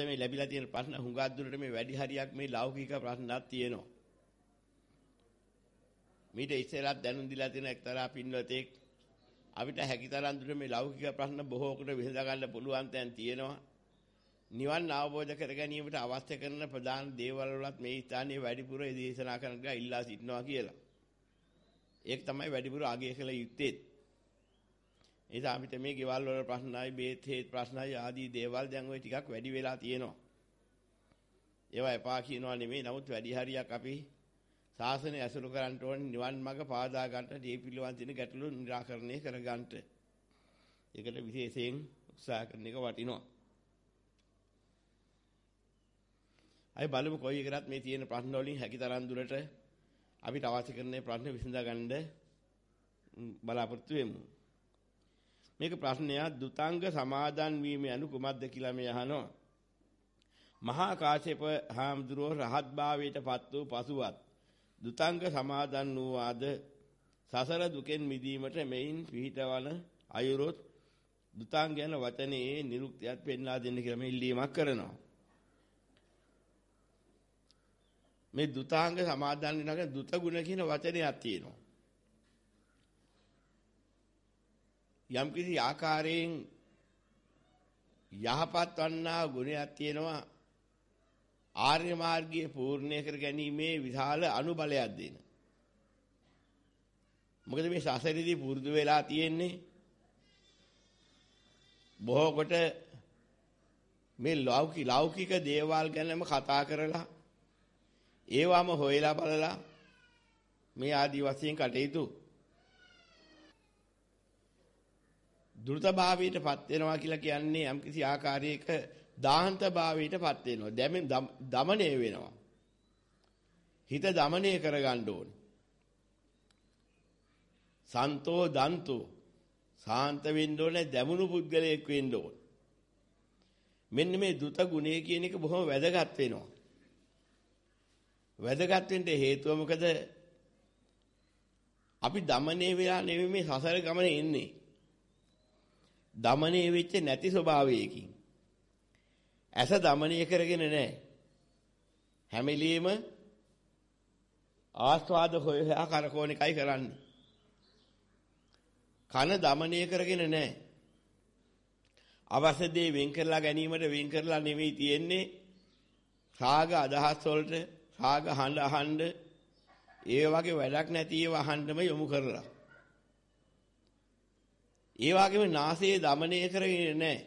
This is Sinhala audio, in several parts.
අද මේ ලැබිලා තියෙන ප්‍රශ්න හුඟක් දුරට මේ වැඩි හරියක් මේ ලෞකික ප්‍රශ්නක් තියෙනවා. මීට ඉස්සෙල්ලත් දැනුම් දීලා තියෙන එක්තරා පින්වතෙක් අපිට හැකිතරම් දුරට මේ ලෞකික ප්‍රශ්න බොහෝකට විසඳ ගන්න පුළුවන් තැන් තියෙනවා. නිවන් අවබෝධ කර ගැනීමට අවශ්‍ය කරන ප්‍රධාන දේවල් වලත් මේ ස්ථානයේ වැඩිපුර දේශනා කරන්න ඉල්ලා සිටිනවා කියලා. ඒක තමයි වැඩිපුර අගය කළ යුත්තේ. ඒ නිසා අපිට මේ ගෙවල් වල ප්‍රශ්නයි, බේත් හේත් ප්‍රශ්නයි ආදී දේවල් දැන් ওই ටිකක් වැඩි වෙලා තියෙනවා. ඒවා එපා කියනවා නෙමෙයි. නමුත් වැඩි හරියක් අපි ශාසනය ඇසුරු කරන්න ඕනේ නිවන් මඟ පාදා ගන්නට, මේ පිළිවන් තියෙන ගැටලු निराකරණය කර ගන්නට. ඒකට විශේෂයෙන් උත්සාහ කරන එක වටිනවා. අය බලමු කොයි එකටත් මේ තියෙන ප්‍රශ්න වලින් හැකිතරම් දුරට අපිට අවශ්‍ය කරන ප්‍රශ්න විසඳා ගන්න බලාපොරොත්තු වෙමු. මේක ප්‍රශ්නයක් දුතාංග සමාදන් වීම යනු කුමක්ද කියලා මේ අහනවා. මහා කාශ්‍යප හාමුදුරුව රහත්භාවයට පත් වූ පසුවත් දුතාංග සමාදන් වූ ආද සසර දුකෙන් මිදීමට මෙයින් පිහිටවන අයුරොත් දුතාංග යන වචනේ නිරුක්තියත් පෙන්වා දෙන්න කියලා මේ ඉල්ලීමක් කරනවා. මේ දුතාංග සමාදන් වෙනවා කියන දුත ගුණ කියන වචනයක් තියෙනවා. යම්කිසි ආකාරයෙන් යහපත් වන්නා ගුණයක් තියෙනවා ආර්ය මාර්ගයේ පූර්ණය කර ගැනීමේ විශාල අනුබලයක් දෙන. මොකද මේ සසරේදී පුරුදු වෙලා තියෙන්නේ බොහෝ කොට මේ ලෞකික ලෞකික දේවල් ගැනම කතා කරලා ඒවම හොයලා බලලා මේ ආදි වශයෙන් කටයුතු දුර්ථභාවයටපත් වෙනවා කියලා කියන්නේ යම්කිසි ආකාරයක දාහන්තභාවයටපත් වෙනවා. දැමෙන් দমনය වෙනවා. හිත দমনය කරගන්න ඕනේ. සන්තෝ දන්තෝ සාන්ත වෙන්න ඕනේ දැමුණු පුද්ගලයෙක් වෙන්න ඕනේ. මෙන්න මේ දුත ගුණය කියන එක බොහොම වැදගත් වෙනවා. වැදගත් වෙන්න හේතුව මොකද? අපි দমনය වෙලා නෙවෙයි මේ සසර ගමනේ ඉන්නේ. දමණය වෙච්ච නැති ස්වභාවයකින් ඇස දමණය කරගෙන නැහැ හැමලීම ආස්වාද හොයා කරකෝන එකයි කරන්නේ කන දමණය කරගෙන නැහැ අවශ්‍ය දේ වෙන් කරලා ගැනීමට වෙන් කරලා නෙවෙයි තියෙන්නේ රාග අදහස් වලට රාග හඬ හඬ ඒ වගේ වැඩක් නැති ඒවා අහන්නම යොමු කරලා ඒ වගේම නාසයේ দমনය කරගෙන නැහැ.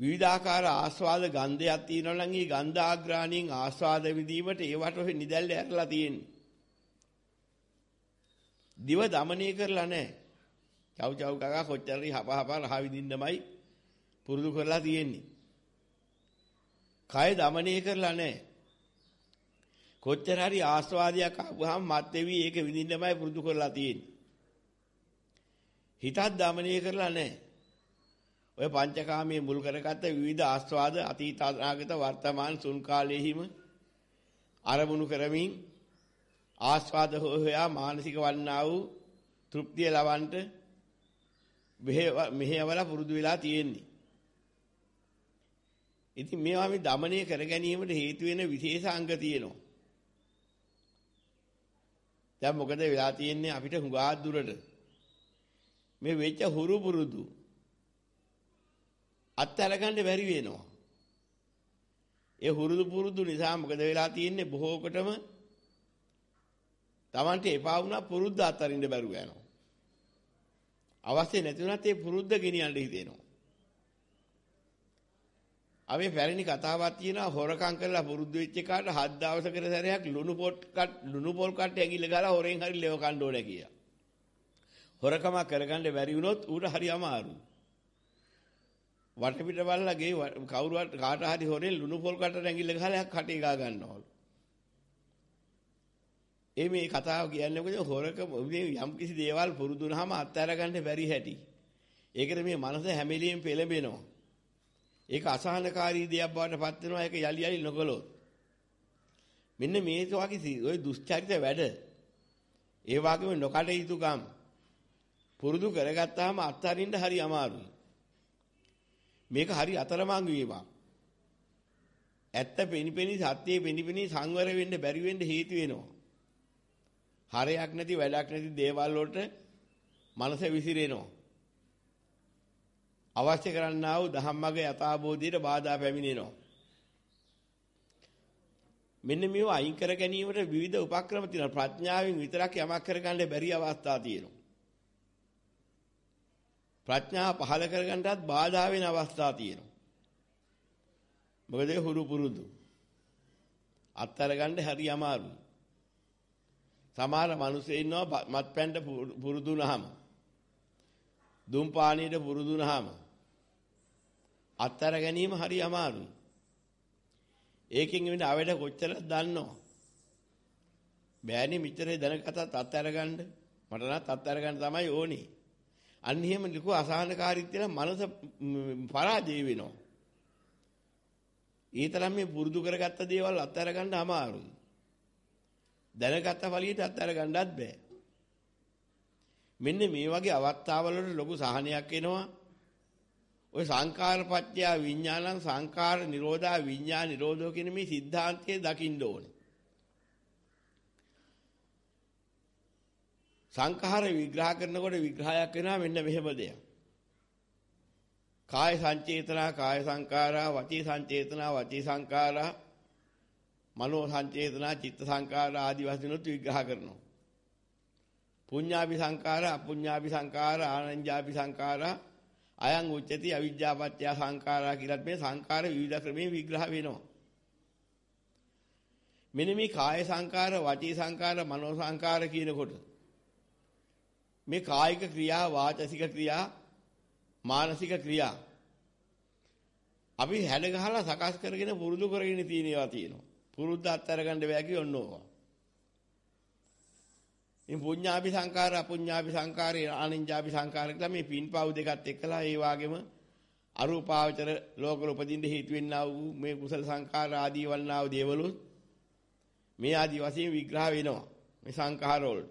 විවිධාකාර ආස්වාද ගන්ධයක් තියෙනවා නම් ඒ ගන්ධ ආග්‍රාණයෙන් ආස්වාද විඳීමට ඒවට ඔය නිදැල්ල ඇරලා තියෙන්නේ. දිව দমনය කරලා නැහැ. චව් චව් ගගා කොච්චරරි හප හප රහ විඳින්නමයි පුරුදු කරලා තියෙන්නේ. කය দমনය කරලා නැහැ. කොච්චර හරි ආස්වාදයක් ආවම මත් වෙවි ඒක විඳින්නමයි පුරුදු කරලා තියෙන්නේ. හිතත් දමනය කරලා නැහැ. ඔය පංචකාමයේ මුල් කරගත්ත විවිධ ආස්වාද අතීත අනාගත වර්තමාන සුන් කාලයේහිම අරමුණු කරමින් ආස්වාද හොයා මානසික වන්නා වූ තෘප්තිය ලවන්ට මෙහෙවලා පුරුදු වෙලා තියෙන්නේ. ඉතින් මේවා මේ দমনය කර ගැනීමට හේතු වෙන විශේෂ අංග තියෙනවා. දැන් මොකද වෙලා තියෙන්නේ අපිට හුඟා දුරට මේ වෙච්ච හුරු පුරුදු අත්තර ගන්න බැරි වෙනවා. ඒ හුරුදු පුරුදු නිසා මොකද වෙලා තියෙන්නේ බොහෝ කොටම Tamante එපා වුණා පුරුද්ද අතරින්ද බැරුව යනවා. අවශ්‍ය නැති වුණත් ඒ පුරුද්ද ගෙනියන්න හිතෙනවා. අපි පැරණි කතාවක් තියෙනවා හොරකම් කරලා පුරුදු වෙච්ච එකාට හත් දවසකට සැරයක් ලුණු පොල් කට් ලුණු පොල් කට් ඇඟිල්ල ගාලා හොරෙන් හරි ලෙව කන්න ඕනේ කියලා. හොරකම කරගන්න බැරි වුණොත් ඌට හරි අමාරුයි. වටපිට බලලා ගේ කවුරුත් කාට හරි හොරෙන් ලුණු පොල් කට රැඟිල්ල ගහලා කටේ ගා ගන්නවලු. ඒ මේ කතාව කියන්නේ මොකද හොරකම යම් කිසි දේවල් පුරුදු වුනහම අත්හැර ගන්න බැරි හැටි. ඒකට මේ මනස හැමෙලියෙන් පෙළඹෙනවා. ඒක අසහනකාරී දෙයක් බවට පත් වෙනවා ඒක යලි යලි නොකළොත්. මෙන්න මේ වගේ ওই දුස්චරිත වැඩ. ඒ වගේම නොකටයුතු ගම් පුරුදු කරගත්තාම අත්හරින්න හරි අමාරුයි. මේක හරි අතරමං වේවා. ඇත්ත පෙනිපෙනි සත්‍යයේ පෙනිපෙනි සංවර වෙන්න බැරි වෙන්න හේතු වෙනවා. හරයක් නැති වැඩක් නැති දේවල් වලට මනස විසිරෙනවා. අවශ්‍ය කරන්නා වූ ධම්මගේ යථාබෝධියට බාධා පැමිණෙනවා. මෙන්න මේව අයින් කර ගැනීමට විවිධ උපක්‍රම තියෙනවා. ප්‍රඥාවෙන් විතරක් යමක් කරගන්න බැරි අවස්ථා තියෙනවා. ප්‍රඥාව පහල කරගන්නටත් බාධා වෙන අවස්ථා තියෙනවා. මොකද ඒ හුරු පුරුදු. අත්තර ගන්න හරි අමාරුයි. සමහර මිනිස්සු ඉන්නවා මත්පැන්ට පුරුදු නහම. දුම්පානීට පුරුදු නහම. අත්තර ගැනීම හරි අමාරුයි. ඒකෙන් වෙන අවඩ කොච්චර දන්නව? බෑනේ මිතරේ දැනගතත් අත්තර ගන්න. මට නම් අත්තර ගන්න තමයි ඕනේ. අන්න එහෙම ලොකු අසහනකාරීත්වය මනස පරාජය වෙනවා. ඒ තරම් මේ පුරුදු කරගත්ත දේවල් අත්හැර ගන්න අමාරුයි. දැනගත ඵලියට අත්හැර ගන්නත් බෑ. මෙන්න මේ වගේ අවස්ථාවල ලොකු සහනයක් එනවා. ඔය සංකාරපත්‍ය විඥානං සංකාර නිරෝධා විඥා නිරෝධෝ කියන මේ સિદ્ધාන්තයේ දකින්න ඕනේ. සංඛාර විග්‍රහ කරනකොට විග්‍රහයක් වෙනවා මෙන්න මෙහෙම දෙයක්. කාය සංචේතනා කාය සංඛාරා වචී සංචේතනා වචී සංඛාරා මනෝ සංචේතනා චිත්ත සංඛාරා ආදී වශයෙන් උත් විග්‍රහ කරනවා. පුඤ්ඤාපි සංඛාරා අපුඤ්ඤාපි සංඛාරා ආනන්ජාපි සංඛාරා අයං උච්චති අවිජ්ජාපත්‍ය සංඛාරා කියලත් මේ සංඛාර විවිධ ක්‍රමේ විග්‍රහ වෙනවා. මෙන්න මේ කාය සංඛාර වචී සංඛාර මනෝ සංඛාර කියනකොට මේ කායික ක්‍රියා වාචසික ක්‍රියා මානසික ක්‍රියා අපි හැඩ ගහලා සකස් කරගෙන පුරුදු කරගෙන තියෙන ඒවා තියෙනවා. පුරුද්ද අත්හැරගන්න බෑ කියන්න ඕවා. ඉන් පුඤ්ඤාපි සංකාර අපුඤ්ඤාපි සංකාරේ ආනිඤ්ඤාපි සංකාර කියලා මේ පින්පාව් දෙකත් එක්කලා ඒ වගේම අරූපාවචර ලෝකවල උපදින්න හේතු වෙන්නා වූ මේ කුසල සංකාර ආදී වන්නා වූ දේවලුත් මේ ආදී වශයෙන් විග්‍රහ වෙනවා. මේ සංකාර වලට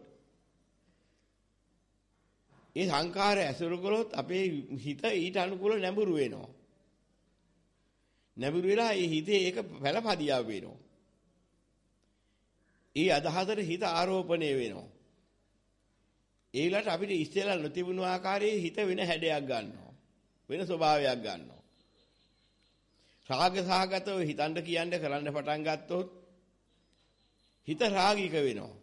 ඒ සංඛාර ඇසුරු කළොත් අපේ හිත ඊට අනුකූල නැඹුරු වෙනවා. නැඹුරු වෙලා ඒ හිතේ ඒක පළපදියා වෙනවා. ඒ අදහසට හිත ආරෝපණය වෙනවා. ඒ විලට අපිට ඉස්සෙල්ලා නොතිබුණු ආකාරයේ හිත වෙන හැඩයක් ගන්නවා. වෙන ස්වභාවයක් ගන්නවා. රාග සහගතව හිතන්න කියන්න කරන්න පටන් ගත්තොත් හිත රාගික වෙනවා.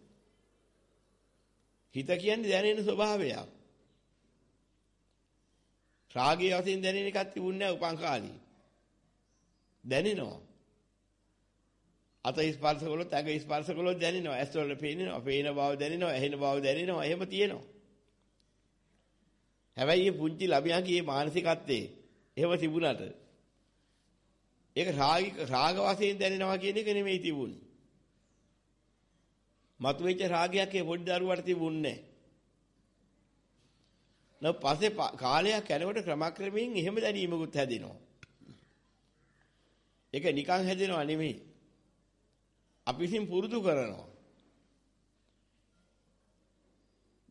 හිත කියන්නේ දැනෙන ස්වභාවයක්. රාගය වශයෙන් දැනෙන එකක් තිබුණේ නැහැ උපන් කාලේ. දැනෙනවා. අත ස්පර්ශ කළොත් ඇඟ ස්පර්ශ කළොත් දැනෙනවා. ඇස් වල පේනවා, පේන බව දැනෙනවා, ඇහෙන බව දැනෙනවා. එහෙම තියෙනවා. හැබැයි මේ පුංචි ළමයාගේ මානසිකත්වයේ එහෙම තිබුණාට ඒක රාගික රාග වශයෙන් දැනෙනවා කියන එක නෙමෙයි තිබුණේ. මතුවෙච්ච රාගයක් ඒ පොඩි දරුවාට තිබුණේ නැහැ. නෝ පස්සේ කාලයක් යනකොට ක්‍රමක්‍රමයෙන් එහෙම දැනීමකුත් හැදෙනවා. ඒක නිකන් හැදෙනව නෙමෙයි. අපි විසින් පුරුදු කරනවා.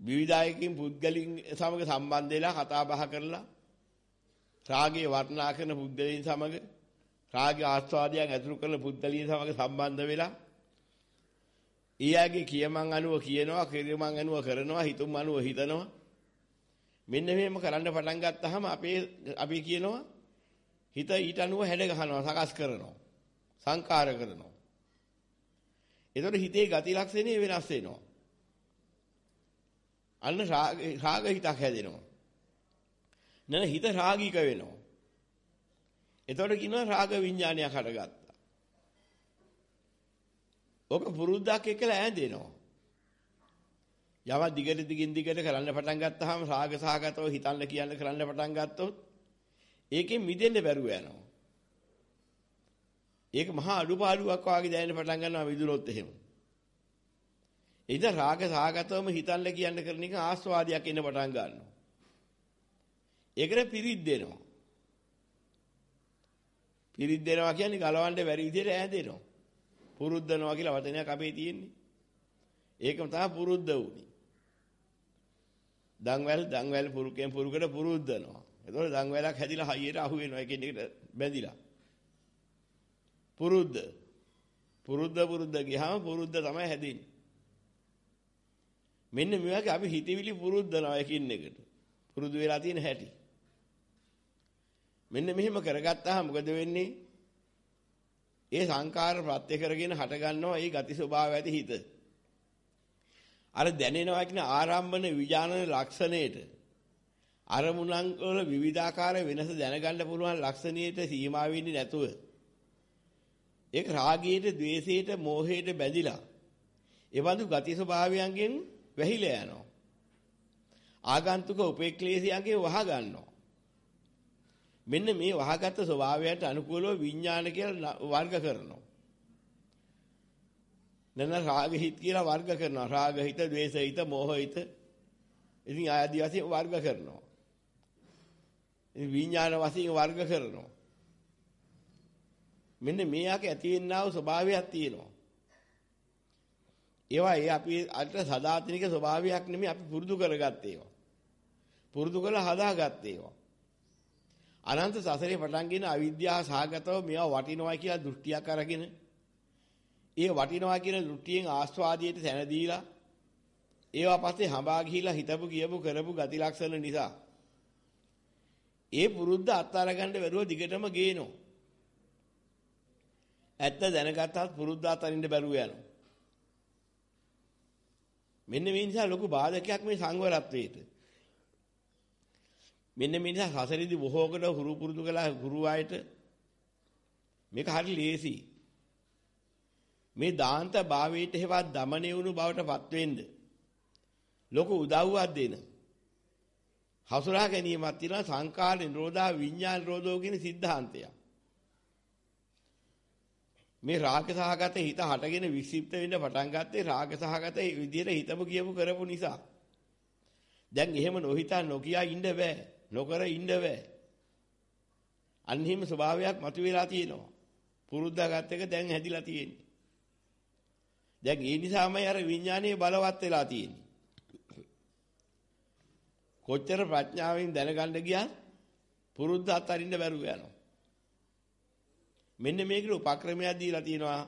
විවිධායකින් පුද්ගලින් සමග සම්බන්ධ වෙලා කතා බහ කරලා රාගයේ වර්ණනා කරන පුද්ගලයන් සමග රාග ආස්වාදයන් ඇතුළු කරන පුද්ගලයන් සමග සම්බන්ධ වෙලා ඊයාගේ කියමන් අනුව කියනවා කිරිමන් අනුව කරනවා හිතුම් අනුව හිතනවා මෙන්න මෙහෙම කරන්න පටන් ගත්තාම අපේ අපි කියනවා හිත ඊට අනුව හැඩ ගහනවා සකස් කරනවා සංකාර කරනවා එතකොට හිතේ ගති ලක්ෂණේ වෙනස් වෙනවා අන්න රාග හිතක් හැදෙනවා නන හිත රාගික වෙනවා එතකොට කියනවා රාග විඥානයක් හටගත්තා ඔක පුරුද්දක් එක්කලා ඈඳෙනවා යම දිගට දිගින් දිගට කරන්න පටන් ගත්තාම රාග සහගතව හිතන්න කියන්න කරන්න පටන් ගත්තොත් ඒකෙන් මිදෙන්න බැරුව යනවා. ඒක මහා අඩුපාඩුවක් වගේ දැනෙන්න පටන් ගන්නවා විදුනොත් එහෙම. එනිසා රාග සහගතවම හිතන්න කියන්න කරන එක ආස්වාදයක් එන්න පටන් ගන්නවා. ඒකට පිරිත් දෙනවා. පිරිත් දෙනවා කියන්නේ ගලවන්න බැරි විදිහට ඈදෙනවා. පුරුද්දනවා කියලා වචනයක් අපේ තියෙන්නේ. ඒකම තමයි පුරුද්ද වුනේ. දන්වැල් දන්වැල් පුරුකෙන් පුරුකට පුරුද්දනවා. එතකොට දන්වැලක් හැදිලා හයියට අහු වෙනවා. එකින් එකට බැඳිලා. පුරුද්ද. පුරුද්ද පුරුද්ද ගියාම පුරුද්ද තමයි හැදෙන්නේ. මෙන්න මේ වගේ අපි හිතවිලි පුරුද්දනවා එකින් එකට. පුරුදු වෙලා තියෙන හැටි. මෙන්න මෙහෙම කරගත්තා මොකද වෙන්නේ? ඒ සංකාර ප්‍රත්‍ය කරගෙන හට ගන්නවා ඒ ගති ස්වභාවය ඇති හිත. අර දැනෙනවා කියන ආරම්භන විඥානන ලක්ෂණයට අරමුණන් වල විවිධාකාර වෙනස දැනගන්න පුළුවන් ලක්ෂණයට සීමා වෙන්නේ නැතුව ඒක රාගයට, ద్వේෂයට, මෝහයට බැඳිලා ඒ වඳු ගති ස්වභාවයන්ගෙන් වැහිලා යනවා. ආගන්තුක උපේක්ලේශයන්ගේ වහ ගන්නවා. මෙන්න මේ වහගත් ස්වභාවයට අනුකූලව විඥාන කියලා වර්ග කරනවා. නැත්නම් රාගහිත කියලා වර්ග කරනවා. රාගහිත, ද්වේෂහිත, මෝහහිත. ඉතින් ආදී වශයෙන් වර්ග කරනවා. ඉතින් විඥාන වශයෙන් වර්ග කරනවා. මෙන්න මේක ඇතිවෙනා වූ ස්වභාවයක් තියෙනවා. ඒවා ඒ අපි අර සදාතනික ස්වභාවයක් නෙමෙයි අපි පුරුදු කරගත්තේ ඒවා. පුරුදු කරලා හදාගත්තේ ඒවා. අනන්ත සසරේ පටන් ගෙන අවිද්‍යාව සහගතව මේවා වටිනවා කියලා දෘෂ්ටියක් අරගෙන ඒ වටිනවා කියන දෘෂ්ටියෙන් ආස්වාදයට තැන දීලා ඒවා පස්සේ හඹා ගිහිලා හිතපු කියපු කරපු ගති ලක්ෂණ නිසා ඒ පුරුද්ද අත්හරගන්න බැරුව දිගටම ගේනවා. ඇත්ත දැනගත්තත් පුරුද්ද අත්හරින්න බැරුව යනවා. මෙන්න මේ නිසා ලොකු බාධකයක් මේ සංවරත්වයට. මෙන්න මේ නිසා සසරේදී බොහෝකට හුරු පුරුදු කළා ගුරු ආයත මේක හරි ලේසියි. මේ දාන්ත භාවයට හේවත් দমনය වුණු බවටපත් වෙන්න ලොකු උදව්වක් දෙන හසුරා ගැනීමක් තියෙනවා සංකාර නිරෝධා විඥාන නිරෝධෝ කියන સિદ્ધාන්තය. මේ රාග සහගත හිත හටගෙන වික්ෂිප්ත වෙන්න පටන් ගත්තේ රාග සහගත විදියට හිතමු කියමු කරපු නිසා. දැන් එහෙම නොහිතා නොකියා ඉන්න බෑ. නොකර ඉන්න බෑ. අන්න හිම ස්වභාවයක් මතුවලා තියෙනවා. පුරුද්දාගත් එක දැන් හැදිලා තියෙන්නේ. දැන් ඒ නිසාමයි අර විඥානයේ බලවත් වෙලා තියෙන්නේ. කොච්චර ප්‍රඥාවෙන් දැනගන්න ගියත් පුරුද්ද අත්හරින්න බැරුව යනවා. මෙන්න මේකට උපක්‍රමයක් දීලා තියෙනවා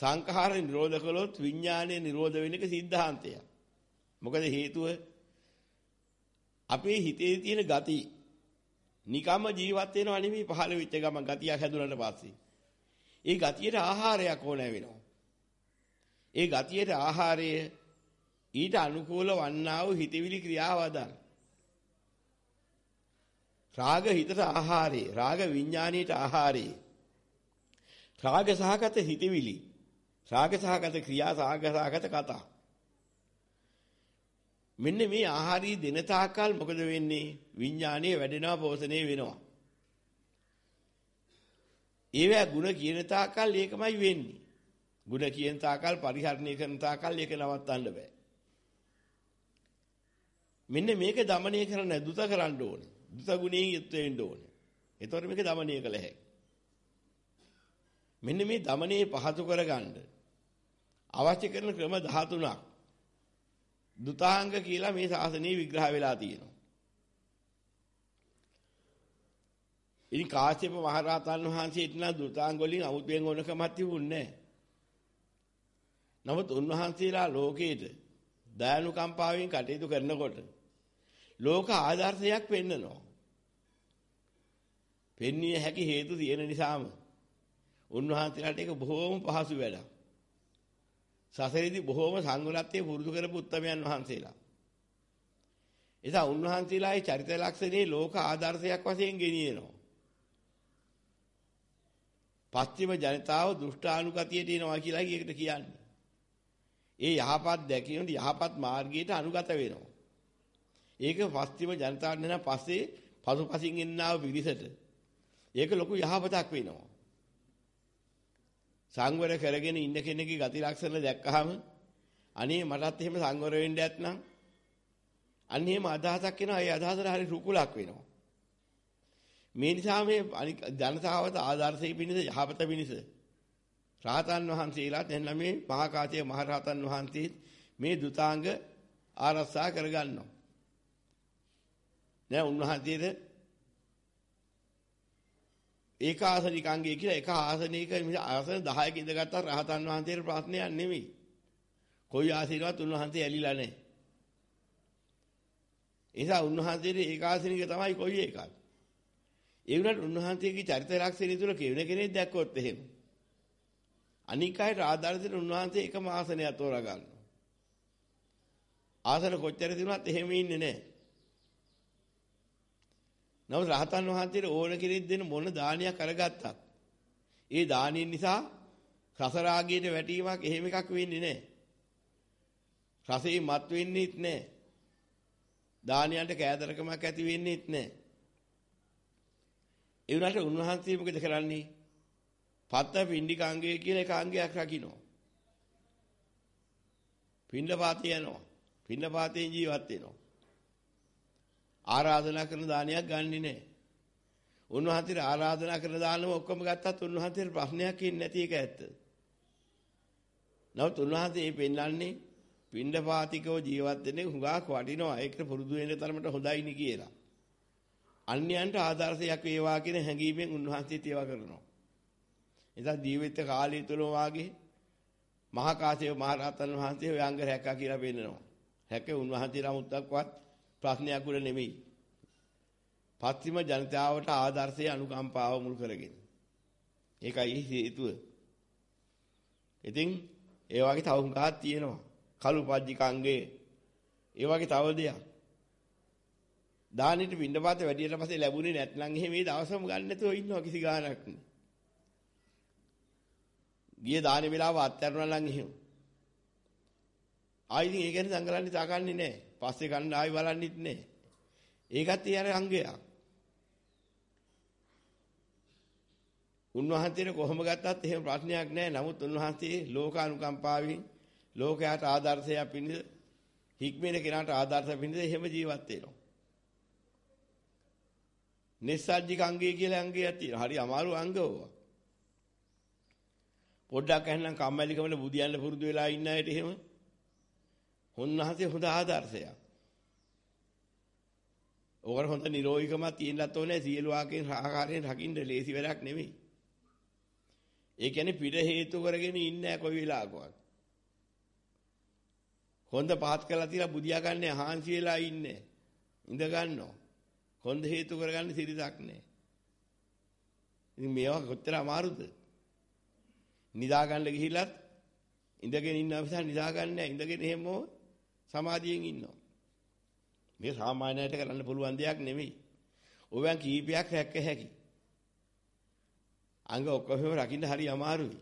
සංඛාර නිරෝධ කළොත් විඥානය නිරෝධ වෙන එක સિદ્ધාන්තය. මොකද හේතුව අපේ හිතේ තියෙන ගති නිකම්ම ජීවත් වෙනව නෙමෙයි පහළ වෙච්ච ගම ගතියක් හැදුනට පස්සේ. ඒ ගතියට ආහාරයක් ඕනෑ වෙනවා. ඒ ගතියට ආහාරය ඊට අනුකූල වන්නා වූ හිතවිලි ක්‍රියාවදන්. රාග හිතට ආහාරය, රාග විඥාණයට ආහාරය. රාග සහගත හිතවිලි, රාග සහගත ක්‍රියා, රාග සහගත කතා. මෙන්න මේ ආහාරී දෙන තාකල් මොකද වෙන්නේ? විඥාණය වැඩෙනවා, පෝෂණය වෙනවා. ඒවැ ಗುಣ කියන තාකල් ඒකමයි වෙන්නේ. ගුණ කියන තාකල් පරිහරණය කරන තාකල් ඒක නවත්තන්න බෑ. මෙන්න මේක দমনය කරන දුත කරන්න ඕනේ. දුත ගුණයෙන් යුත් වෙන්න ඕනේ. ඒතකොට මේක দমনය කළ හැකියි. මෙන්න මේ দমনයේ පහතු කරගන්න අවශ්‍ය කරන ක්‍රම 13ක් දුතාංග කියලා මේ ශාසනයේ විග්‍රහ වෙලා තියෙනවා. ඉතින් කාශ්‍යප මහරහතන් වහන්සේ ඉන්න දුතාංග වලින් අමුතුවෙන් ඕනකමක් තිබුණේ නැහැ. නමුත් උන්වහන්සේලා ලෝකයේද දයනුකම්පාවෙන් කටයුතු කරනකොට ලෝක ආදර්ශයක් වෙන්නනවා. පෙන්විය හැකි හේතු තියෙන නිසාම උන්වහන්සේලාට ඒක බොහෝම පහසු වැඩක්. සසරේදී බොහෝම සංගුණත්වයේ පුරුදු කරපු උත්තමයන් වහන්සේලා. එසා උන්වහන්සේලාගේ චරිත ලක්ෂණේ ලෝක ආදර්ශයක් වශයෙන් ගෙනියනවා. පස්චිම ජනතාව දුෂ්ටානුගතියට එනවා කියලා ඒකට කියන්නේ. ඒ යහපත් දැකීමට යහපත් මාර්ගයට අනුගත වෙනවා. ඒක පස්තිම ජනතාවට දෙන පස්සේ පසුපසින් එන්නාව පිරිසට ඒක ලොකු යහපතක් වෙනවා. සංවර කරගෙන ඉන්න කෙනෙක්ගේ ගති ලක්ෂණ දැක්කහම අනේ මටත් එහෙම සංවර වෙන්න ඇත්නම් අන්න එහෙම අදහසක් එනවා. ඒ අදහසට හරි රුකුලක් වෙනවා. මේ නිසා මේ ජනතාවට ආදර්ශයේ පිණිස යහපත පිණිස රාතන් වහන්සේලාත් එහෙනම් මේ මහා කාශ්‍යප මහ රහතන් වහන්සේ මේ දුතාංග ආරක්ෂා කරගන්නවා. දැන් උන්වහන්සේට ඒක ආසනික අංගය කියලා එක ආසනයක ආසන 10ක ඉඳගත්ත රහතන් වහන්සේට ප්‍රශ්නයක් නෙමෙයි. කොයි ආසනයකවත් උන්වහන්සේ ඇලිලා නැහැ. ඒසා උන්වහන්සේට ඒක ආසනික තමයි කොයි එකක්. ඒ වුණාට උන්වහන්සේගේ චරිත ලක්ෂණ තුල කෙවෙන කෙනෙක් දැක්කොත් එහෙම. අනික් අයට ආධාර දෙන උන්වහන්සේ එකම ආසනයක් තෝරා ගන්නවා. ආසන කොච්චර තිබුණත් එහෙම ඉන්නේ නැහැ. නමුත් රහතන් වහන්සේට ඕන කෙනෙක් දෙන මොන දානයක් අරගත්තත් ඒ දානින් නිසා රසරාගයට වැටීමක් එහෙම එකක් වෙන්නේ නැහැ. රසේ මත් වෙන්නේත් නැහැ. දානයන්ට කෑදරකමක් ඇති වෙන්නේත් නැහැ. ඒ උනාට උන්වහන්සේ මොකද කරන්නේ? පත්ත පින්ඩික අංගය කියලා එක අංගයක් රකින්නවා. පින්ඩ පාතේ යනවා. පින්ඩ පාතෙන් ජීවත් වෙනවා. ආරාධනා කරන දානයක් ගන්නෙ නෑ. උන්වහන්සේට ආරාධනා කරන දානම ඔක්කොම ගත්තත් උන්වහන්සේට ප්‍රශ්නයක් ඉන්නේ නැති එක ඇත්ත. නමුත් උන්වහන්සේ මේ පෙන්වන්නේ පින්ඩපාතිකව ජීවත් වෙන්නේ හුඟක් වටිනවා. ඒකට පුරුදු වෙන තරමට හොඳයිනි කියලා. අන්‍යයන්ට ආදර්ශයක් වේවා කියන හැඟීමෙන් උන්වහන්සේ ඒවා කරනවා. එදා ජීවිත කාලය තුල වාගේ මහා කාශ්‍යප මහ රහතන් වහන්සේ ඔය අංග රැක්කා කියලා පෙන්නනවා. හැකේ උන්වහන්සේලා මුත්තක්වත් ප්‍රශ්නයක් උර නෙමෙයි. පස්තිම ජනතාවට ආදර්ශයේ අනුකම්පාව මුල් කරගෙන. ඒකයි හේතුව. ඉතින් ඒ වගේ තව හුඟක් තියෙනවා. කලුපජ්ජිකංගේ ඒ වගේ තව දෙයක්. දානෙට විඳපත වැඩියට පස්සේ ලැබුණේ නැත්නම් එහෙම මේ දවසම ගන්න නැතුව ඉන්නවා කිසි ගාණක් නෙමෙයි. ගියේ දාන වේලාව අත්හැරනවා නම් එහෙම. ආයි ඉතින් ඒ ගැන දඟලන්නේ තාකන්නේ නැහැ. පස්සේ ගන්න ආයි බලන්නෙත් නැහැ. ඒකත් ඒ අර අංගයක්. උන්වහන්සේට කොහොම ගත්තත් එහෙම ප්‍රශ්නයක් නැහැ. නමුත් උන්වහන්සේ ලෝකානුකම්පාවෙන් ලෝකයට ආදර්ශයක් පිණිස හික්මෙන කෙනාට ආදර්ශයක් පිණිස එහෙම ජීවත් වෙනවා. නිස්සජ්ජික අංගය කියලා අංගයක් තියෙනවා. හරි අමාරු අංගෝවා. පොඩ්ඩක් ඇහෙනම් කම්මැලිකමල බුදියන්න පුරුදු වෙලා ඉන්න අයට එහෙම හොන්නහසේ හොඳ ආදර්ශයක්. ඕකට හොඳ නිරෝගිකමක් තියෙන්නත් ඕනේ සියලු ආකාරයෙන් ආකාරයෙන් රකින්න ලේසි වැඩක් නෙමෙයි. ඒ කියන්නේ පිට හේතු කරගෙන ඉන්නේ කොයි වෙලාවකවත්. හොඳ පහත් කරලා තියලා බුදියා ගන්න හාන්සි වෙලා ඉන්නේ. ඉඳ ගන්නවා. හොඳ හේතු කරගන්න සිරිතක් නැහැ. ඉතින් මේවා කොච්චර අමාරුද? නිදා ගන්න ගිහිල්ලත් ඉඳගෙන ඉන්නවා මිසක් නිදා ගන්න නැහැ. ඉඳගෙන එහෙම සමාධියෙන් ඉන්නවා. මේ සාමාන්‍යයට කරන්න පුළුවන් දෙයක් නෙමෙයි. ඕවෙන් කීපයක් හැක්ක හැකි. අංග ඔක්කොම රකින්න හරි අමාරුයි.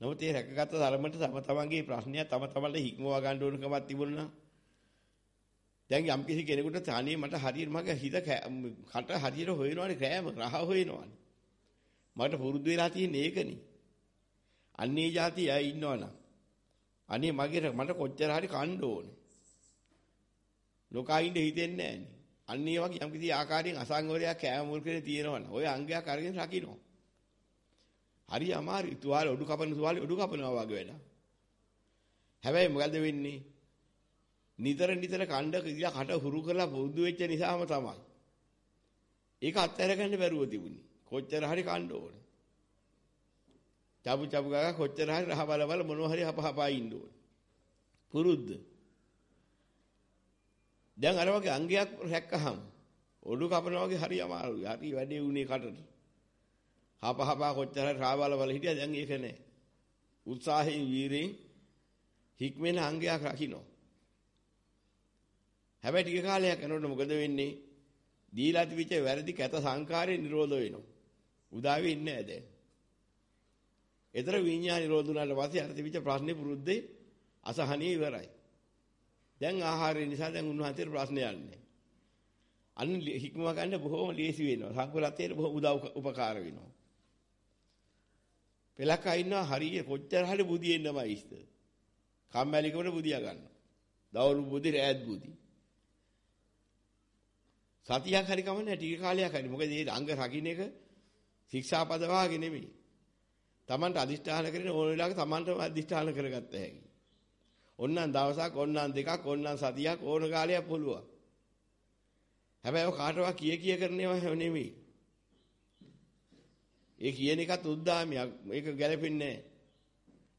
නමුත් ඒ රැකගත් ධර්මයට තම තමන්ගේ ප්‍රශ්නය තම තමන්ට හික්මවා ගන්න ඕනකමක් තිබුණා. දැන් යම් කිසි කෙනෙකුට තනියේ මට හරියට මගේ හිත කට හරියට හොයනවානේ කෑම රහ හොයනවානේ. මට පුරුදු වෙලා තියෙන ඒකනේ. අන්නේ જાති අය ඉන්නවනම් අනේ මගේ මට කොච්චර හරි කන්න ඕනේ. ලෝකයින්ද හිතෙන්නේ නැහනේ. අන්නේ වගේ යම්කිසි ආකාරයෙන් අසංගවරයක් කෑම මුල්කේ තියෙනවනම් ওই අංගයක් අරගෙන රකින්න. හරි අමාරු තුවාල ඔඩු කපන තුවාල ඔඩු කපනවා වගේ වැඩ. හැබැයි මොකද වෙන්නේ? නිතර නිතර කණ්ඩ කියලා කට හුරු කරලා පුරුදු වෙච්ච නිසාම තමයි. ඒක අත්හැරගන්න බැරුව තිබුණේ. කොච්චර හරි කණ්ඩ ඕනේ. චපු චපු ගා කොච්චර හරි රහ බල බල මොනවා හරි හප හපා ඉන්න ඕනේ. පුරුද්ද. දැන් අර වගේ අංගයක් රැක්කහම ඔඩු කපනවා වගේ හරි අමාරුයි. හරි වැඩේ උනේ කටට. හප හපා කොච්චර රහ බල බල හිටියා දැන් ඒක නෑ. උත්සාහයෙන් වීරයෙන් හික්මෙන අංගයක් රකින්න. හැබැයි ටික කාලයක් යනකොට මොකද වෙන්නේ? දීලා තිබිච්ච වැරදි කැත සංකාරය නිරෝධ වෙනවා. උදා වෙන්නේ නැහැ දැන්. ඒතර විඤ්ඤා නිරෝධ වුණාට පස්සේ අර තිබිච්ච ප්‍රශ්නේ පුරුද්දේ අසහනිය ඉවරයි. දැන් ආහාරය නිසා දැන් උන්වහන්සේට ප්‍රශ්න යන්නේ. අන්න හික්මව ගන්න බොහොම ලේසි වෙනවා. සංකලතේට බොහොම උදව් උපකාර වෙනවා. පෙලක ඉන්නවා හරිය කොච්චර හරි බුදියෙන්නමයි ඉස්ත. කම්මැලිකමට බුදියා ගන්නවා. දවල් බුදි රෑත් බුදි. සතියක් හරි කමන්නේ ටික කාලයක් හරි. මොකද මේ අංග රකින්න එක ශික්ෂාපද වාගේ නෙමෙයි. තමන්ට අදිෂ්ඨාන කරගෙන ඕන වෙලාවක තමන්ට අදිෂ්ඨාන කරගත්ත හැකි. ඕන්නම් දවසක්, ඕන්නම් දෙකක්, ඕන්නම් සතියක් ඕන කාලයක් පුළුවන්. හැබැයි ඔය කාටවත් කිය කිය කරනේව නෙමෙයි. ඒ කියන එකත් උද්දාමයක්. මේක ගැලපෙන්නේ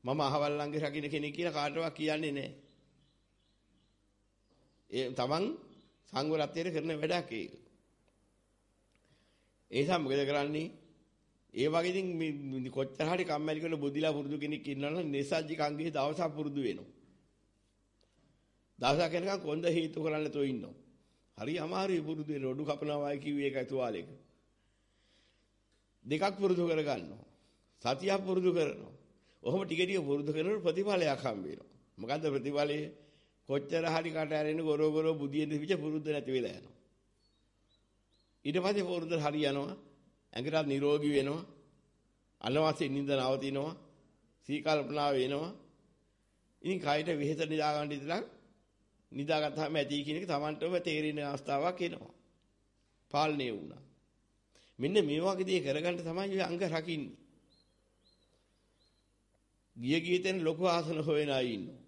නැහැ. මම අහවල් ළඟ රකින්න කෙනෙක් කියලා කාටවත් කියන්නේ නැහැ. ඒ තමන් සංගරත්තේ කරන වැඩක් ඒක. ඒ නිසා මොකද කරන්නේ? ඒ වගේ ඉතින් මේ කොච්චර හරි කම්මැලි කරලා බොදිලා පුරුදු කෙනෙක් ඉන්නවනම් නේසජ්ජි කංගේ දවසක් පුරුදු වෙනවා. දවසක් යනකම් කොන්ද හේතු කරන්න නැතුව ඉන්නවා. හරි අමාරුයි පුරුදු වෙන ඔඩු කපනවා කිව්වේ ඒකයි තුවාලෙක. දෙකක් පුරුදු කරගන්නවා. සතියක් පුරුදු කරනවා. ඔහොම ටික ටික පුරුදු කරනකොට ප්‍රතිඵලයක් හම්බ වෙනවා. මොකද්ද ප්‍රතිඵලය? කොච්චර හරි කට ඇරෙන ගොරෝ ගොරෝ බුදියෙන් දිවිච පුරුද්ද නැති වෙලා යනවා. ඊට පස්සේ පුරුද්ද හරියනවා. ඇඟටත් නිරෝගී වෙනවා. අනවශ්‍ය නිින්ද නවතිනවා. සී කල්පනා වෙනවා. ඉතින් කයට විහෙත නිදා ගන්න ඉතලා නිදාගත්තාම ඇති කියන එක Tamanටම තේරෙන අවස්ථාවක් එනවා. පාලනය වුණා. මෙන්න මේ වගේ දේ කරගන්න තමයි ඔය අංග රකින්නේ. ගිය ගීතෙන් ලොකු ආසන හොයන අය ඉන්නවා.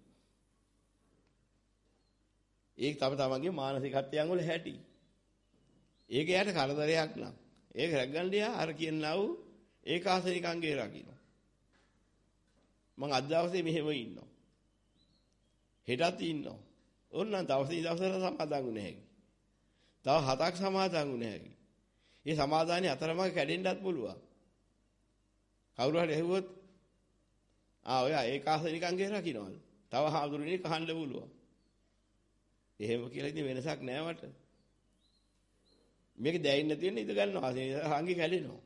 ඒක තම තමන්ගේ මානසිකත්වයන් වල හැටි. ඒක යාට කරදරයක් නෑ. ඒක රැකගන්න එහා අර කියනා වූ ඒකාසනික අංගේ රකින්න. මම අද දවසේ මෙහෙම ඉන්නවා. හෙටත් ඉන්නවා. ඕන්නම් දවසේ දවසට සමාදන් වුණේ හැකි. තව හතක් සමාදන් වුණේ හැකි. මේ සමාදානේ අතරමඟ කැඩෙන්නත් පුළුවන්. කවුරු හරි ඇහුවොත් ආ ඔයා ඒකාසනික අංගේ රකින්නවලු. තව හාමුදුරනේ කහන්න පුළුවන්. එහෙම කියලා ඉතින් වෙනසක් නෑ මට. මේක දැයින්න තියෙන ඉඳ ගන්නවා හංගි කැලෙනවා.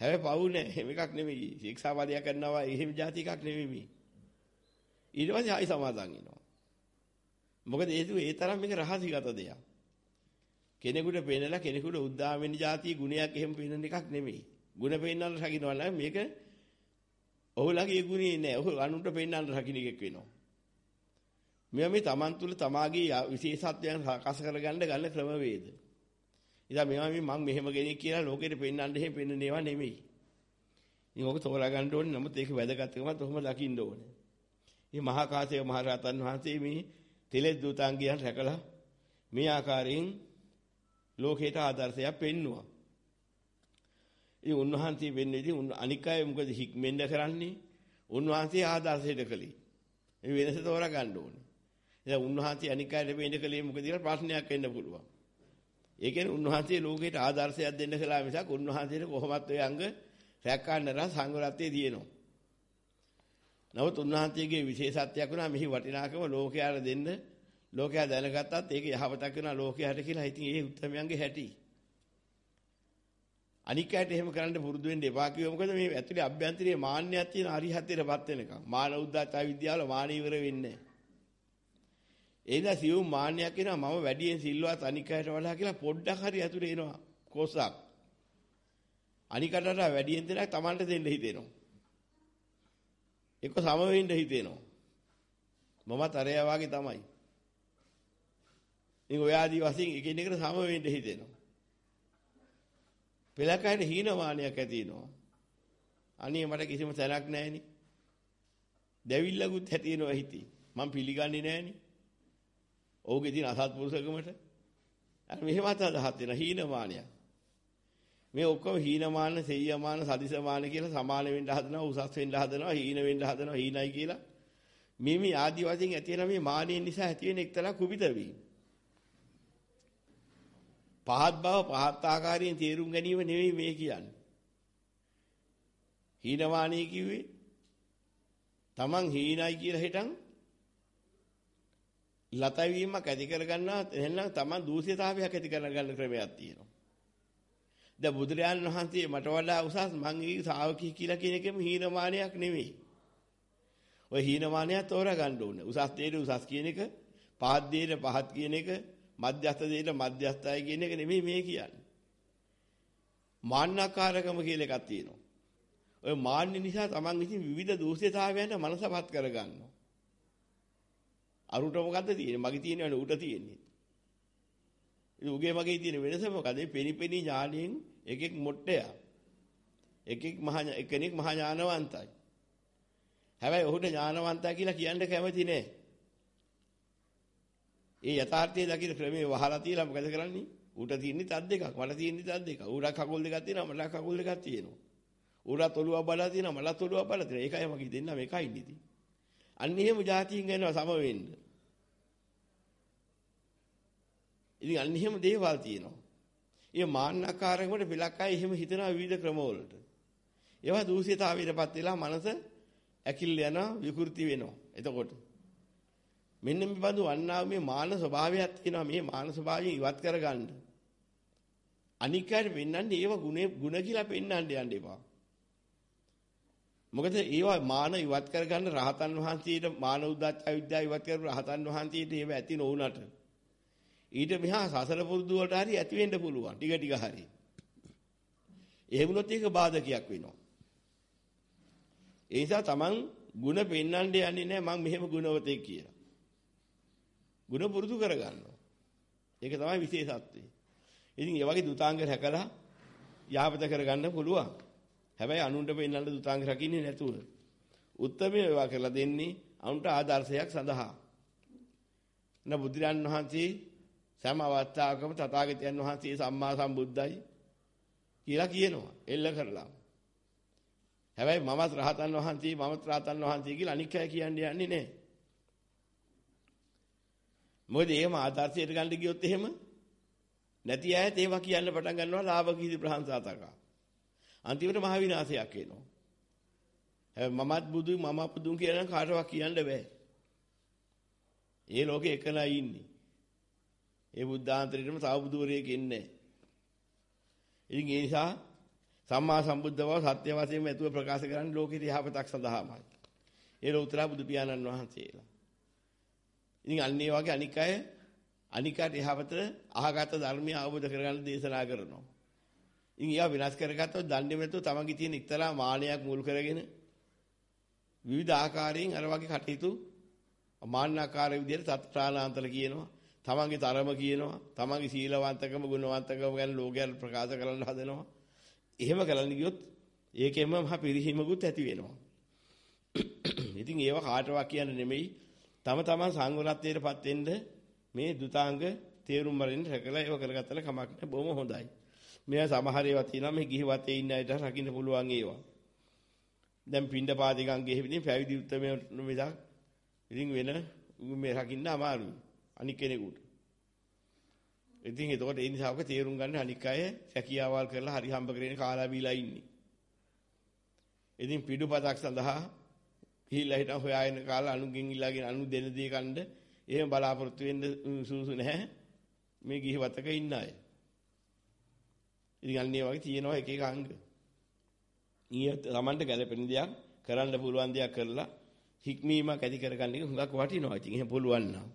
හැබැයි පවු නෑ මේකක් නෙමෙයි. ශික්ෂාපදයක් කරනවා එහෙම જાති එකක් නෙමෙයි මේ. ඊට පස්සේ ආයි සමාදන් වෙනවා. මොකද හේතුව ඒ තරම් මේක රහසිගත දෙයක්. කෙනෙකුට පේනලා කෙනෙකුට උද්දාම වෙන જાති ගුණයක් එහෙම පේන එකක් නෙමෙයි. ගුණ පේන්නල් රකින්නවා නම් මේක ඔහුලගේ ගුණේ නෑ. ඔහු අනුන්ට පේන්නල් රකින්න එකක් වෙනවා. මෙයා මේ Taman තුල තමාගේ විශේෂත්වයන් සාකස් කරගන්න ගන්න ක්‍රමවේද. ඉතින් මේවා මේ මම මෙහෙම කෙනෙක් කියලා ලෝකෙට පෙන්වන්න එහෙම පෙන්වන ඒවා නෙමෙයි. ඉතින් ඔක තෝරා ගන්න ඕනේ. නමුත් ඒක වැදගත්කමත් ඔහොම දකින්න ඕනේ. මේ මහා කාශ්‍යප මහ රහතන් වහන්සේ මේ තෙලෙස් දූතාංගයන් රැකලා මේ ආකාරයෙන් ලෝකයට ආදර්ශයක් පෙන්නවා. ඉතින් උන්වහන්සේ වෙන්නේ ඉතින් අනික් අය මොකද හික්මෙන්ද කරන්නේ? උන්වහන්සේ ආදර්ශයට කළේ. මේ වෙනස තෝරා ගන්න ඕනේ. දැන් උන්වහන්සේ අනික් අයට වෙන්න කලේ මොකද කියලා ප්‍රශ්නයක් වෙන්න පුළුවන්. ඒ කියන්නේ උන්වහන්සේ ලෝකයට ආදර්ශයක් දෙන්න කියලා මිසක් උන්වහන්සේට කොහොමත් ඔය අංග රැකගන්නලා සංගරත්තේ දිනනවා. නමුත් උන්වහන්සේගේ විශේෂත්වයක් වුණා මෙහි වටිනාකම ලෝකයට දෙන්න ලෝකයා දැනගත්තත් ඒක යහපතක් වෙනවා ලෝකයට කියලා. ඉතින් ඒ උත්තරමයන්ගේ හැටි. අනිකයට එහෙම කරන්න පුරුදු වෙන්න එපා කිව්ව මොකද මේ ඇතුලේ අභ්‍යන්තරයේ මාන්නයක් තියෙන අරිහත්ත්වයටපත් වෙනකම්. මාන උද්දාචා විද්‍යාවල මාන ඉවර වෙන්නේ නැහැ. එන සියුම් මාන්නයක් එනවා මම වැඩියෙන් සිල්වත් අනික් අයට වඩා කියලා පොඩ්ඩක් හරි ඇතුලේ එනවා කොසක්. අනිකට වඩා වැඩියෙන් දෙනක් Tamanට දෙන්න හිතෙනවා. ඒක සම වෙන්න හිතෙනවා. මමත් අරයා වගේ තමයි. ඉතින් ඔය ආදි වශයෙන් එකිනෙකට සම වෙන්න හිතෙනවා. පෙළකයට හීනමානයක් ඇති වෙනවා. අනේ මට කිසිම තැනක් නැහෙනි. දෙවිල්ලකුත් ඇති වෙනවා හිතේ. මම පිළිගන්නේ නැහෙනි. ඔහුගේ තියෙන අසත්පුරුෂකමට අර මෙහෙමත් අදහස් වෙන හීනමානයක්. මේ ඔක්කොම හීනමාන, සෙය්‍යමාන, සදිසමාන කියලා සමාන වෙන්න හදනවා, උසස් වෙන්න හදනවා, හීන වෙන්න හදනවා, හීනයි කියලා. මේ මේ ආදි වශයෙන් ඇති වෙන මේ මානියෙන් නිසා ඇති වෙන එක්තරා කුපිත වීම. පහත් බව පහත් ආකාරයෙන් තේරුම් ගැනීම නෙවෙයි මේ කියන්නේ. හීනමානී කිව්වේ තමන් හීනයි කියලා හිටන් ලතවීමක් ඇති කරගන්නා එහෙනම් තමන් දූෂිතතාවයක් ඇති කරගන්න ක්‍රමයක් තියෙනවා. දැන් බුදුරජාණන් වහන්සේ මට වඩා උසස් මං ඊ ශ්‍රාවකී කියලා කියන එකම හීනමානයක් නෙමෙයි. ඔය හීනමානය තෝරගන්න ඕනේ. උසස් දේට උසස් කියන එක, පහත් දේට පහත් කියන එක, මධ්‍යස්ථ දේට මධ්‍යස්ථයි කියන එක නෙමෙයි මේ කියන්නේ. මාන්නකාරකම කියලා එකක් තියෙනවා. ඔය මාන්න නිසා තමන් විසින් විවිධ දූෂිතතාවයන්ට මනසපත් කරගන්නවා. අරුට මොකද්ද තියෙන්නේ? මගේ තියෙනවනේ ඌට තියෙන්නේ. ඉතින් උගේ මගේ තියෙන වෙනස මොකද? පෙනිපෙනි ඥාණයෙන් එකෙක් මොට්ටයා. එකෙක් මහා එකෙනෙක් මහා ඥානවන්තයි. හැබැයි ඔහුට ඥානවන්තයා කියලා කියන්න කැමති නෑ. ඒ යථාර්ථයේ දකින ක්‍රමේ වහලා තියලා මොකද කරන්නේ? ඌට තියෙන්නේ තත් දෙකක්. මට තියෙන්නේ තත් දෙකක්. ඌට කකුල් දෙකක් තියෙනවා. මට කකුල් දෙකක් තියෙනවා. ඌට ඔළුව බලලා තියෙනවා. මට ඔළුව බලලා තියෙනවා. ඒකයි මගේ දෙන්නම එකයි නේදී. අන්න එහෙම જાතියින් යනවා සම වෙන්න. ඉතින් අන්න එහෙම දේවල් තියෙනවා. ඒ මාන්නකාරයෙකුට පිළක් අය එහෙම හිතන විවිධ ක්‍රමවලට. ඒවා දූෂිතතාවයටපත් වෙලා මනස ඇකිල් යන විකෘති වෙනවා. එතකොට මෙන්න මේ බඳු වන්නා මේ මාන ස්වභාවයක් තියෙනවා මේ මාන ස්වභාවයෙන් ඉවත් කරගන්න. අනිකාර වෙන්නන්නේ ඒව ගුණ ගුණ කියලා පෙන්වන්න යන්න එපා. මොකද ඒවා මාන ඉවත් කරගන්න රහතන් වහන්සේට මාන උද්දච්ච අවිද්‍යාව ඉවත් කරපු රහතන් වහන්සේට ඒව ඇති නොවුනට ඊට මෙහා සසල පුරුදු වලට හරි ඇති වෙන්න පුළුවන් ටික ටික හරි. එහෙම වුණොත් ඒක බාධකයක් වෙනවා. ඒ නිසා Taman ಗುಣ පෙන්වන්න යන්නේ නැහැ මම මෙහෙම ගුණවතෙක් කියලා. ಗುಣ පුරුදු කරගන්නවා. ඒක තමයි විශේෂත්වය. ඉතින් ඒ වගේ දුතාංග රැකලා යහපත කරගන්න පුළුවන්. හැබැයි අනුන්ට පෙන්වන්න දුතාංග රකින්නේ නැතුව. උත්තරමේ ඒවා කරලා දෙන්නේ අනුන්ට ආදර්ශයක් සඳහා. න බුදුරන් වහන්සේ සෑම අවස්ථාවකම තථාගතයන් වහන්සේ සම්මා සම්බුද්දයි කියලා කියනවා. එල්ල කරලා. හැබැයි මමත් රහතන් වහන්සේ මමත් රහතන් වහන්සේ කියලා අනික් අය කියන්නේ යන්නේ නැහැ. මොකද එහෙම ආදර්ශයට ගන්න ගියොත් එහෙම නැති අයත් ඒවා කියන්න පටන් ගන්නවා ලාභ කීර්ති ප්‍රහංසාතකා. අන්තිමට මහ විනාශයක් වෙනවා. හැබැයි මමත් බුදු මම පුදුන් කියලා කාටවත් කියන්න බෑ. ඒ ලෝකේ එකලයි ඉන්නේ. ඒ බුද්ධාන්තරේටම තව බුදුවරයෙක් ඉන්නේ නැහැ. ඉතින් ඒ නිසා සම්මා සම්බුද්ධ බව සත්‍ය වශයෙන්ම ඇතුව ප්‍රකාශ කරන්නේ ලෝකේ යහපතක් සඳහාමයි. ඒ ලෝතර බුදු පියාණන් වහන්සේලා. ඉතින් අන්න ඒ වගේ අනික් අය අනිකට යහපත අහගත ධර්මය අවබෝධ කරගන්න දේශනා කරනවා. ඉතින් ඒවා වෙනස් කරගත්තොත් දන්නේ නැතුව තමන්ගේ තියෙන එක්තරා මාන්නයක් මුල් කරගෙන විවිධ ආකාරයෙන් අර වගේ කටයුතු මාන්නාකාර විදිහට තත්ත්‍රාණාන්තර කියනවා. තමන්ගේ තරම කියනවා. තමන්ගේ සීලවන්තකම ගුණවන්තකම ගැන ලෝකයට ප්‍රකාශ කරන්න හදනවා. එහෙම කරන්න ගියොත් ඒකෙම මහ පිරිහීමකුත් ඇති වෙනවා. ඉතින් ඒවා කාටවත් කියන්න නෙමෙයි. තම තමන් සංගරත්වයටපත් වෙන්න මේ දුතාංග තේරුම් වලින් රැකලා ඒව කරගත්තල කමක් නැහැ. බොහොම හොඳයි. මෙයා සමහර ඒවා තියෙනවා මේ ගිහි වතේ ඉන්න අයට රකින්න පුළුවන් ඒවා. දැන් පින්ඩපාතිකම් ගෙහි විදිහින් පැවිදි උත්මය මිසක් ඉතින් වෙන මේ රකින්න අමාරුයි. අනික් කෙනෙකුට. ඉතින් එතකොට ඒ නිසා ඔක තේරුම් ගන්න අනික් අය සැකියාවල් කරලා හරි හම්බ කරගෙන කාලා බීලා ඉන්නේ. ඉතින් පිටුපතක් සඳහා ගිහිල්ලා හිටන් හොයාගෙන කාලා අනුගෙන් ඉල්ලාගෙන අනු දෙන දේ කන්න එහෙම බලාපොරොත්තු වෙන්න සුසු නැහැ. මේ ගිහි වතක ඉන්න අය. ඉතිගන්නේ වගේ තියෙනවා එක එක අංග. ඊට Tamanට ගැළපෙන දෙයක් කරන්න පුළුවන් දෙයක් කරලා හික්මීමක් ඇති කරගන්න එක හුඟක් වටිනවා. ඉතින් එහෙම පුළුවන් නම්.